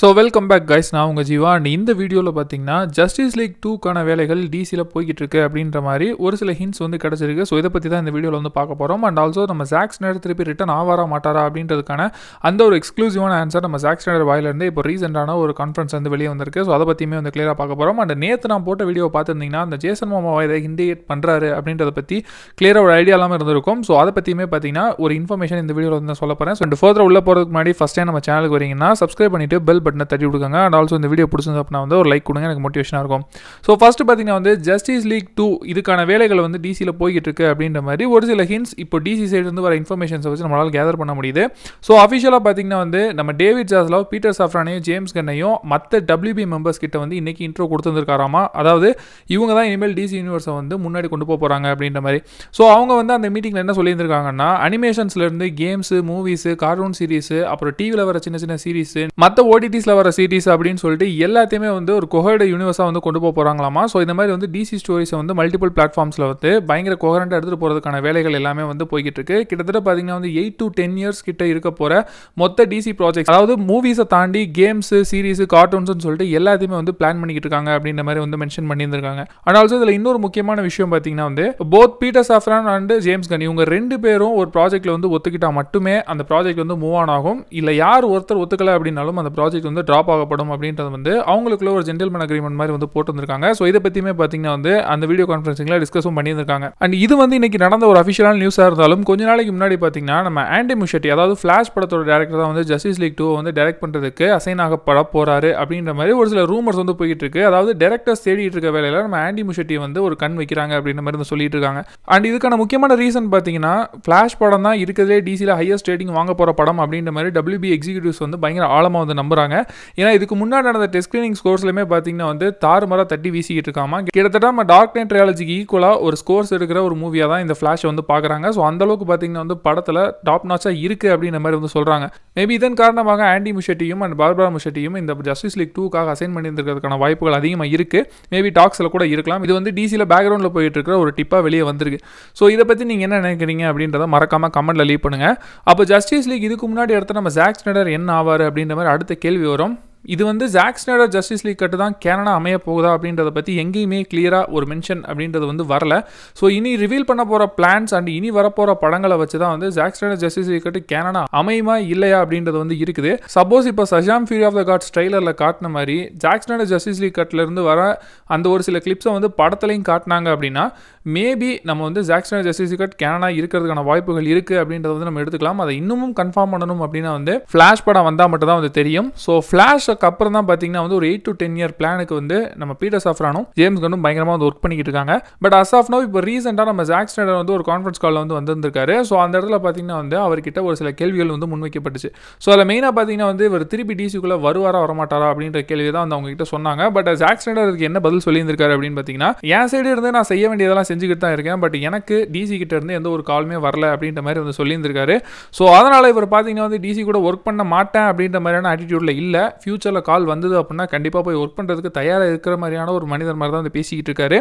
so welcome back guys நான் உங்கள் Jeeva and இந்த வீடியோவில் பார்த்தீங்கன்னா ஜஸ்டிஸ் லீக் டூக்கான வேலைகள் டிசியில் போய்கிட்டு இருக்கு அப்படின்ற மாதிரி ஒரு சில ஹிண்ட்ஸ் வந்து கிடச்சிருக்கு ஸோ இதை பற்றி தான் இந்த வீடியோவில் வந்து பார்க்க போகிறோம் அண்ட் ஆல்சோ நம்ம ஜாக்ஸ் நேர் திருப்பி ரிட்டன் ஆவாரா மாட்டாரா அப்படின்றதுக்கான அந்த ஒரு எக்ஸ்க்ளூசிவான ஆன்சர் நம்ம ஜாக்ஸ் நேர் வாயிலிருந்து இப்போ ரீசெண்டான ஒரு கான்ஃபரன்ஸ் வந்து வெளியே வந்திருக்கு ஸோ அதை பற்றியுமே வந்து கிளியராக பார்க்க போகிறோம் அண்ட் நேற்று நான் போட்ட வீடியோ பார்த்துருந்தீங்கன்னா அந்த ஜேசன் மாமாவை இதை ஹிண்டிகேட் பண்ணுறாரு அப்படின்றத பற்றி கிளியராக ஒரு ஐடியா இல்லாமல் இருந்திருக்கும் ஸோ அதை பற்றியுமே பார்த்தீங்கன்னா ஒரு இன்ஃபர்மேஷன் இந்த வீடியோவில் வந்து சொல்ல போகிறேன் ஸோ ஃபர்தர் உள்ள போகிறதுக்கு முன்னாடி ஃபஸ்ட் டைம் நம்ம சேனலுக்கு வரீங்கன்னா சப்ஸ்கிரைப் பண்ணிட்டு பெல் பட்டனை தட்டி கொடுக்காங்க அண்ட் ஆல்சோ இந்த வீடியோ பிடிச்சது அப்படின்னா வந்து ஒரு லைக் கொடுங்க எனக்கு மோட்டிவேஷனாக இருக்கும் ஸோ ஃபஸ்ட்டு பார்த்தீங்கன்னா வந்து ஜஸ்டிஸ் லீக் டூ இதுக்கான வேலைகள் வந்து டிசியில் போய்கிட்டு இருக்கு அப்படின்ற மாதிரி ஒரு சில ஹின்ஸ் இப்போ டிசி சைட்லேருந்து வர இன்ஃபர்மேஷன்ஸை வச்சு நம்மளால் கேதர் பண்ண முடியுது ஸோ அஃபிஷியலாக பார்த்தீங்கன்னா வந்து நம்ம டேவிட் ஜாஸ்லாவ் பீட்டர் சாஃப்ரானையும் ஜேம்ஸ் கன்னையும் மற்ற டபிள்யூபி மெம்பர்ஸ் கிட்ட வந்து இன்றைக்கி இன்ட்ரோ கொடுத்துருந்துருக்காராமா அதாவது இவங்க தான் இனிமேல் டிசி யூனிவர்ஸை வந்து முன்னாடி கொண்டு போக போகிறாங்க அப்படின்ற மாதிரி ஸோ அவங்க வந்து அந்த மீட்டிங்கில் என்ன சொல்லியிருந்திருக்காங்கன்னா அனிமேஷன்ஸ்லேருந்து கேம்ஸு மூவிஸு கார்டூன் சீரீஸு அப்புறம் டிவியில் வர சின்ன சின்ன சீரீஸு மற்ற ஓடிடி நைன்டிஸில் வர சீரீஸ் அப்படின்னு சொல்லிட்டு எல்லாத்தையுமே வந்து ஒரு கொஹர்டு யூனிவர்ஸாக வந்து கொண்டு போக போகிறாங்களாமா ஸோ இந்த மாதிரி வந்து டிசி ஸ்டோரிஸை வந்து மல்டிபிள் பிளாட்ஃபார்ம்ஸில் வந்து பயங்கர கொஹரண்டாக எடுத்துகிட்டு போகிறதுக்கான வேலைகள் எல்லாமே வந்து போய்கிட்டு இருக்கு கிட்டத்தட்ட பார்த்தீங்கன்னா வந்து எயிட் டு டென் இயர்ஸ் கிட்ட இருக்க போகிற மொத்த டிசி ப்ராஜெக்ட் அதாவது மூவிஸை தாண்டி கேம்ஸு சீரீஸு கார்ட்டூன்ஸ்னு சொல்லிட்டு எல்லாத்தையுமே வந்து பிளான் பண்ணிக்கிட்டு இருக்காங்க அப்படின்ற மாதிரி வந்து மென்ஷன் பண்ணியிருந்திருக்காங்க அண்ட் ஆல்சோ இதில் இன்னொரு முக்கியமான விஷயம் பார்த்தீங்கன்னா வந்து both Peter Safran and James Gunn இவங்க ரெண்டு பேரும் ஒரு ப்ராஜெக்ட்டில் வந்து ஒத்துக்கிட்டால் மட்டுமே அந்த ப்ராஜெக்ட் வந்து மூவ் ஆன் ஆகும் இல்லை யார் ஒருத்தர் ஒத்துக்கலை அப்படின்னாலும் அந்த ப்ராஜெக்ட் இது வந்து ட்ராப் ஆகப்படும் அப்படின்றது வந்து அவங்களுக்குள்ள ஒரு மேன் அக்ரிமெண்ட் மாதிரி வந்து போட்டு வந்திருக்காங்க ஸோ இதை பற்றியுமே பார்த்தீங்கன்னா வந்து அந்த வீடியோ கான்ஃபரன்ஸிங்ல டிஸ்கஸும் பண்ணியிருக்காங்க அண்ட் இது வந்து இன்னைக்கு நடந்த ஒரு அஃபிஷியலான நியூஸாக இருந்தாலும் கொஞ்ச நாளைக்கு முன்னாடி பார்த்தீங்கன்னா நம்ம ஆண்டி முஷெட்டி அதாவது ஃபிளாஷ் படத்தோட டேரக்டர் தான் வந்து ஜஸ்டிஸ் லீக் டூ வந்து டேரக்ட் பண்ணுறதுக்கு அசைன் ஆகப்பட போகிறாரு அப்படின்ற மாதிரி ஒரு சில ரூமர்ஸ் வந்து போயிட்டு இருக்கு அதாவது டேரக்டர்ஸ் தேடிட்டு இருக்க வேலையில் நம்ம ஆண்டி முஷெட்டி வந்து ஒரு கண் வைக்கிறாங்க அப்படின்ற மாதிரி வந்து சொல்லிட்டு இருக்காங்க அண்ட் இதுக்கான முக்கியமான ரீசன் பார்த்தீங்கன்னா ஃபிளாஷ் படம் தான் இருக்கிறதே டிசியில் ஹையஸ்ட் ரேட்டிங் வாங்க போகிற படம் அப்படின்ற மாதிரி டபிள்யூபி எக்ஸிக்யூட்டிவ்ஸ் வந்து பயங்கர ஆழமாக வந்து நம்புறாங்க ஏன்னா இதுக்கு முன்னாடி நடந்த டெஸ்ட் ஸ்க்ரீனிங் ஸ்கோர்ஸ்லையுமே பார்த்தீங்கன்னா வந்து மரம் தட்டி வீசிக்கிட்டு இருக்காமல் கிட்டத்தட்ட நம்ம டார்க் நைட் ட்ரையாலஜிக்கு ஈக்குவலாக ஒரு ஸ்கோர்ஸ் எடுக்கிற ஒரு மூவியாக தான் இந்த ஃப்ளாஷ் வந்து பார்க்குறாங்க ஸோ அந்தளவுக்கு பார்த்தீங்கன்னா வந்து படத்தில் டாப் நாச்சாக இருக்குது அப்படின்ற மாதிரி வந்து சொல்கிறாங்க மேபி இதன் காரணமாக ஆண்டி முஷெட்டியும் அண்ட் பார்பரா முஷெட்டியும் இந்த ஜஸ்டிஸ் லீக் டூக்காக அசைன் பண்ணியிருந்திருக்கிறதுக்கான வாய்ப்புகள் அதிகமாக இருக்குது மேபி டாக்ஸில் கூட இருக்கலாம் இது வந்து டிசியில் பேக்ரவுண்டில் போயிட்டு இருக்கிற ஒரு டிப்பாக வெளியே வந்திருக்கு ஸோ இதை பற்றி நீங்கள் என்ன நினைக்கிறீங்க அப்படின்றத மறக்காமல் கமெண்ட்டில் லீவ் பண்ணுங்கள் அப்போ ஜஸ்டிஸ் லீக் இதுக்கு முன்னாடி எடுத்த நம்ம ஜாக்ஸ் நடர் என்ன ஆவார் அப்படின்ற மாதிரி அடுத்த கேள்வி கேள்வி வரும் இது வந்து Zack's Snyder Justice League cut தான் கேனடா அமைய போகுதா அப்படின்றத பற்றி எங்கேயுமே கிளியராக ஒரு மென்ஷன் அப்படின்றது வந்து வரல ஸோ இனி ரிவீல் பண்ண போகிற பிளான்ஸ் அண்ட் இனி வரப்போகிற படங்களை வச்சு தான் வந்து Zack's Snyder Justice League cut கேனடா அமையுமா இல்லையா அப்படின்றது வந்து இருக்குது சப்போஸ் இப்போ Shazam Fury of the Gods ட்ரைலரில் காட்டின மாதிரி ஜாக் ஜஸ்டிஸ் லீக் கட்டிலிருந்து வர அந்த ஒரு சில கிளிப்ஸை வந்து படத்துலையும் காட்டினாங்க அப்படின்னா மேபி நம்ம வந்து ஜாக்ஸ்டன் ஜஸ்டிஸ் கட் கேனடா இருக்கிறதுக்கான வாய்ப்புகள் இருக்குது அப்படின்றத வந்து நம்ம எடுத்துக்கலாம் அதை இன்னமும் கன்ஃபார்ம் பண்ணணும் அப்படின்னா வந்து ஃப்ளாஷ் படம் வந்தால் மட்டும் தான் வந்து தெரியும் ஸோ ஃப்ளாஷுக்கு அப்புறம் தான் பார்த்தீங்கன்னா வந்து ஒரு எயிட் டு டென் இயர் பிளானுக்கு வந்து நம்ம பீட்டர் சாஃப்ரானும் ஜேம்ஸ் கண்ணும் பயங்கரமாக வந்து ஒர்க் பண்ணிக்கிட்டு இருக்காங்க பட் அஸ் ஆஃப் நோ இப்போ ரீசெண்டாக நம்ம ஜாக்ஸ்டர் வந்து ஒரு கான்ஃபரன்ஸ் காலில் வந்து வந்திருக்காரு ஸோ அந்த இடத்துல பார்த்தீங்கன்னா வந்து அவர்கிட்ட ஒரு சில கேள்விகள் வந்து முன்வைக்கப்பட்டுச்சு ஸோ அதில் மெயினாக பார்த்தீங்கன்னா வந்து இவர் திருப்பி டிசிக்குள்ளே வருவாரா வரமாட்டாரா அப்படின்ற கேள்வி தான் வந்து கிட்ட சொன்னாங்க பட் ஜாக்ஸ்டர் என்ன பதில் சொல்லியிருந்திருக்காரு அப்படின்னு பார்த்தீங்கன்னா என் சைடு இருந்து நான் செய்ய வேண்டியதெல்லாம் செஞ்சுக்கிட்டு தான் இருக்கேன் பட் எனக்கு டிசி இருந்து எந்த ஒரு காலுமே வரல அப்படின்ற மாதிரி வந்து சொல்லியிருந்திருக்காரு ஸோ அதனால் இவர் பார்த்தீங்கன்னா வந்து டிசி கூட ஒர்க் பண்ண மாட்டேன் அப்படின்ற மாதிரியான ஆட்டிடியூடில் இல்லை ஃப்யூச்சரில் கால் வந்தது அப்படின்னா கண்டிப்பாக போய் ஒர்க் பண்ணுறதுக்கு தயாராக இருக்கிற மாதிரியான ஒரு மனிதர் மாதிரி தான் வந்து பேசிக்கிட்டு இருக்காரு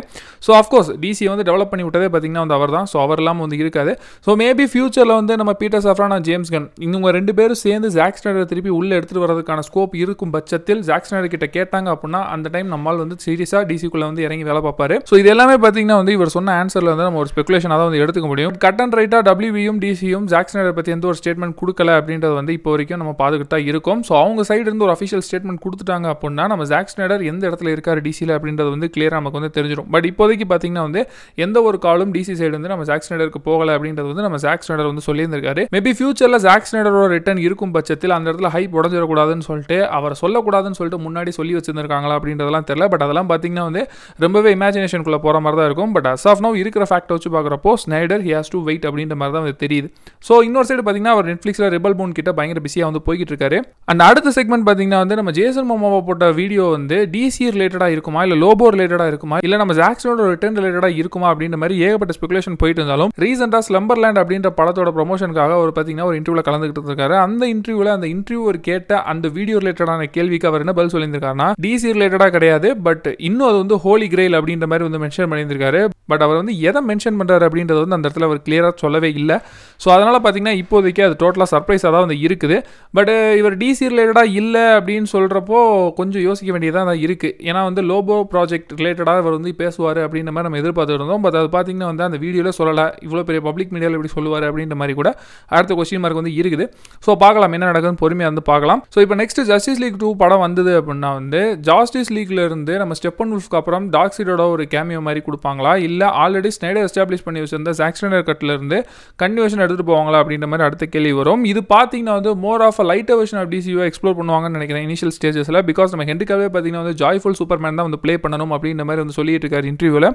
ஸோ அஃப்கோர்ஸ் டிசி வந்து டெவலப் பண்ணி விட்டதே பார்த்தீங்கன்னா வந்து அவர் தான் ஸோ அவர் இல்லாமல் வந்து இருக்காது ஸோ மேபி ஃப்யூச்சரில் வந்து நம்ம பீட்டர் சஃப்ரானா ஜேம்ஸ் கன் இவங்க ரெண்டு பேரும் சேர்ந்து ஜாக் திருப்பி உள்ளே எடுத்துகிட்டு வரதுக்கான ஸ்கோப் இருக்கும் பட்சத்தில் ஜாக் ஸ்னடர் கிட்ட கேட்டாங்க அப்படின்னா அந்த டைம் நம்மால் வந்து சீரியஸாக டிசிக்குள்ளே வந்து இறங்கி வேலை பார்ப்பாரு ஸோ இது எல்லாமே பார்த்தீங்கன்னா வந்து இவர் சொன்ன சொன்ன ஆன்சரில் வந்து நம்ம ஒரு ஸ்பெகுலேஷனாக தான் வந்து எடுத்துக்க முடியும் கட் அண்ட் ரைட்டாக டபிள்யூவியும் டிசியும் ஜாக்சனரை பற்றி எந்த ஒரு ஸ்டேட்மெண்ட் கொடுக்கல அப்படின்றது வந்து இப்போ வரைக்கும் நம்ம பார்த்துக்கிட்டு தான் இருக்கும் ஸோ அவங்க சைடு இருந்து ஒரு அஃபிஷியல் ஸ்டேட்மெண்ட் கொடுத்துட்டாங்க அப்படின்னா நம்ம ஜாக்ஸ்னடர் எந்த இடத்துல இருக்கார் டிசியில் அப்படின்றது வந்து கிளியராக நமக்கு வந்து தெரிஞ்சிடும் பட் இப்போதைக்கு பார்த்தீங்கன்னா வந்து எந்த ஒரு காலும் டிசி சைடு வந்து நம்ம ஜாக்ஸ்னடருக்கு போகலை அப்படின்றது வந்து நம்ம ஜாக்ஸ்னடர் வந்து சொல்லியிருந்திருக்காரு மேபி ஃபியூச்சரில் ஜாக்ஸ்னடரோட ரிட்டர்ன் இருக்கும் பட்சத்தில் அந்த இடத்துல ஹைப் உடஞ்சிடக்கூடாதுன்னு சொல்லிட்டு அவரை சொல்லக்கூடாதுன்னு சொல்லிட்டு முன்னாடி சொல்லி வச்சிருந்திருக்காங்களா அப்படின்றதெல்லாம் தெரியல பட் அதெல்லாம் பார்த்தீங்கன்னா வந்து ரொம்பவே இமேஜினேஷனுக்குள்ளே போகிற மாதிரி தான் இருக்கும் பட் அஸ் ஆஃப் நோ இருக்கிற ஃபேக்ட் வச்சு பார்க்குறப்போ Snyder he has to wait அப்படின்ற மாதிரி தான் தெரியுது ஸோ இன்னொரு சைடு பார்த்தீங்கன்னா அவர் நெட்ஃப்ளிக்ஸில் ரிபல் பூன் கிட்ட பயங்கர பிஸியாக வந்து போய்கிட்டு இருக்காரு அண்ட் அடுத்த செக்மெண்ட் பார்த்தீங்கன்னா வந்து நம்ம ஜேசன் மோமாவை போட்ட வீடியோ வந்து டிசி ரிலேட்டடாக இருக்குமா இல்லை லோபோ ரிலேட்டடாக இருக்குமா இல்லை நம்ம ஜாக்சனோட ரிட்டர்ன் ரிலேட்டடாக இருக்குமா அப்படின்ற மாதிரி ஏகப்பட்ட ஸ்பெகுலேஷன் போயிட்டு இருந்தாலும் ரீசெண்டாக ஸ்லம்பர் லேண்ட் அப்படின்ற படத்தோட ப்ரொமோஷனுக்காக அவர் பார்த்தீங்கன்னா ஒரு இன்டர்வியூவில் கலந்துகிட்டு இருக்காரு அந்த இன்டர்வியூவில் அந்த இன்டர்வியூவர் கேட்ட அந்த வீடியோ ரிலேட்டடான கேள்விக்கு அவர் என்ன பதில் சொல்லியிருந்திருக்காருன்னா டிசி ரிலேட்டடாக கிடையாது பட் இன்னும் அது வந்து ஹோலி கிரெயில் அப்படின்ற மாதிரி வந்து மென்ஷன் பண்ணியிருந்திருக்காரு பட் பட் அவர் வந்து எதை மென்ஷன் பண்ணுறாரு அப்படின்றது வந்து அந்த இடத்துல அவர் கிளியராக சொல்லவே இல்லை ஸோ அதனால் பார்த்திங்கன்னா இப்போதைக்கு அது டோட்டலாக சர்ப்ரைஸாக தான் வந்து இருக்குது பட் இவர் டிசி ரிலேட்டடாக இல்லை அப்படின்னு சொல்கிறப்போ கொஞ்சம் யோசிக்க வேண்டியதாக தான் இருக்குது ஏன்னா வந்து லோபோ ப்ராஜெக்ட் ரிலேட்டடாக அவர் வந்து பேசுவார் அப்படின்ற மாதிரி நம்ம எதிர்பார்த்துருந்தோம் பட் அது பார்த்திங்கன்னா வந்து அந்த வீடியோவில் சொல்லலை இவ்வளோ பெரிய பப்ளிக் மீடியாவில் எப்படி சொல்லுவார் அப்படின்ற மாதிரி கூட அடுத்த கொஸ்டின் மார்க் வந்து இருக்குது ஸோ பார்க்கலாம் என்ன நடக்குதுன்னு பொறுமையாக வந்து பார்க்கலாம் ஸோ இப்போ நெக்ஸ்ட் ஜஸ்டிஸ் லீக் டூ படம் வந்தது அப்படின்னா வந்து ஜாஸ்டிஸ் லீக்லேருந்து நம்ம ஸ்டெப்பன் உல்ஃப்க்கு அப்புறம் டாக்ஸிடோட ஒரு கேமியோ மாதிரி கொடுப்பாங்களா இல்லை ஆல்ரெடி ஸ்னைடர் எஸ்டாப்ளிஷ் பண்ணி வச்சிருந்த சாக்ஸ்டனர் கட்லேருந்து கன்யூவேஷன் எடுத்துகிட்டு போவாங்களா அப்படின்ற மாதிரி அடுத்த கேள்வி வரும் இது பார்த்தீங்கன்னா வந்து more of a lighter version of DCEU explore பண்ணுவாங்கன்னு நினைக்கிறேன் இனிஷியல் ஸ்டேஜஸில் பிகாஸ் நம்ம ஹென்ரிக்காவே பார்த்தீங்கன்னா வந்து ஜாய்ஃபுல் சூப்பர் மேன் தான் வந்து ப்ளே பண்ணணும் அப்படின்ற மாதிரி வந்து சொல்லிட்டு இருக்காரு இன்டர்வியூவில்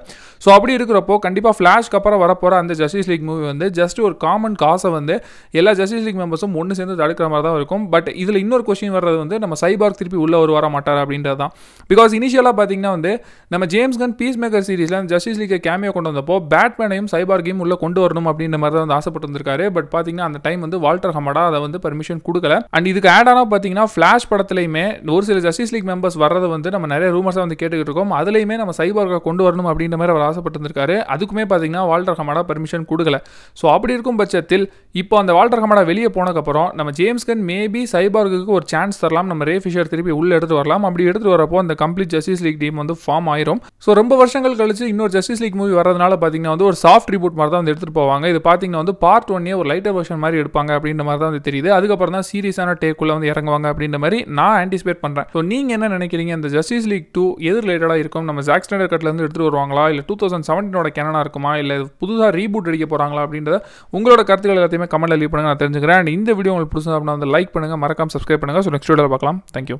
ஸோ அப்படி இருக்கிறப்போ கண்டிப்பாக ஃப்ளாஷ்க்கு அப்புறம் வரப்போகிற அந்த ஜஸ்டிஸ் லீக் மூவி வந்து ஜஸ்ட் ஒரு காமன் காசை வந்து எல்லா ஜஸ்டிஸ் லீக் மெம்பர்ஸும் ஒன்று சேர்ந்து தடுக்கிற மாதிரி தான் இருக்கும் பட் இதில் இன்னொரு கொஸ்டின் வர்றது வந்து நம்ம சைபார்க் திருப்பி உள்ளே ஒரு வர மாட்டார் அப்படின்றது தான் பிகாஸ் இனிஷியலாக பார்த்தீங்கன்னா வந்து நம்ம ஜேம்ஸ் கன் பீஸ் மேக்கர் சீரிஸில் ஜஸ்டிஸ் லீக்கை கேம் கேமியோ கொண்டு வந்தப்போ பேட்மேனையும் கேம் உள்ளே கொண்டு வரணும் அப்படின்ற மாதிரி தான் வந்து ஆசைப்பட்டு வந்திருக்காரு பட் பார்த்தீங்கன்னா அந்த டைம் வந்து வால்டர் ஹமடா அதை வந்து பர்மிஷன் கொடுக்கல அண்ட் இதுக்கு ஆடானா பார்த்தீங்கன்னா ஃப்ளாஷ் படத்துலையுமே ஒரு சில ஜஸ்டிஸ் லீக் மெம்பர்ஸ் வர்றதை வந்து நம்ம நிறைய ரூமர்ஸாக வந்து கேட்டுக்கிட்டு இருக்கோம் அதுலேயுமே நம்ம சைபார்கை கொண்டு வரணும் அப்படின்ற மாதிரி அவர் ஆசைப்பட்டு இருந்திருக்காரு அதுக்குமே பார்த்தீங்கன்னா வால்டர் ஹமடா பர்மிஷன் கொடுக்கல ஸோ அப்படி இருக்கும் பட்சத்தில் இப்போ அந்த வால்டர் ஹமடா வெளியே போனதுக்கப்புறம் நம்ம ஜேம்ஸ் கன் மேபி சைபார்க்கு ஒரு சான்ஸ் தரலாம் நம்ம ரே ஃபிஷர் திருப்பி உள்ளே எடுத்து வரலாம் அப்படி எடுத்து வரப்போ அந்த கம்ப்ளீட் ஜஸ்டிஸ் லீக் டீம் வந்து ஃபார்ம் ஆயிரும் ஸோ ரொம்ப வருஷங்கள் கழிச்சு இன்னொரு ஜஸ்டிஸ் லீக் மூவி மூவி வரதுனால பார்த்தீங்கன்னா வந்து ஒரு சாஃப்ட் ரிபூட் மாதிரி தான் வந்து எடுத்துகிட்டு போவாங்க இது பார்த்தீங்கன்னா வந்து பார்ட் ஒன்னே ஒரு லைட்டர் வெர்ஷன் மாதிரி எடுப்பாங்க அப்படின்ற மாதிரி தான் வந்து தெரியுது அதுக்கப்புறம் தான் சீரியஸான டேக்குள்ள வந்து இறங்குவாங்க அப்படின்ற மாதிரி நான் ஆன்டிசிபேட் பண்ணுறேன் ஸோ நீங்கள் என்ன நினைக்கிறீங்க இந்த ஜஸ்டிஸ் லீக் டூ எது ரிலேட்டடாக இருக்கும் நம்ம ஜாக் ஸ்டாண்டர் கட்லேருந்து எடுத்துகிட்டு வருவாங்களா இல்லை டூ தௌசண்ட் செவன்டீனோட கேனனாக இருக்குமா இல்லை புதுசாக ரீபூட் அடிக்க போகிறாங்களா அப்படின்றத உங்களோட கருத்துக்கள் எல்லாத்தையுமே கமெண்ட்டில் லீவ் பண்ணுங்க நான் தெரிஞ்சுக்கிறேன் அண்ட் இந்த வீடியோ உங்களுக்கு பிடிச்சது அப்படின்னா வந்து லைக் பண்ணுங்கள் மறக்காம சப்ஸ்கிரைப் பண்ணுங்கள் ஸோ நெக்ஸ்ட் வீடியோவில் பார்க்கலாம் தேங்க்யூ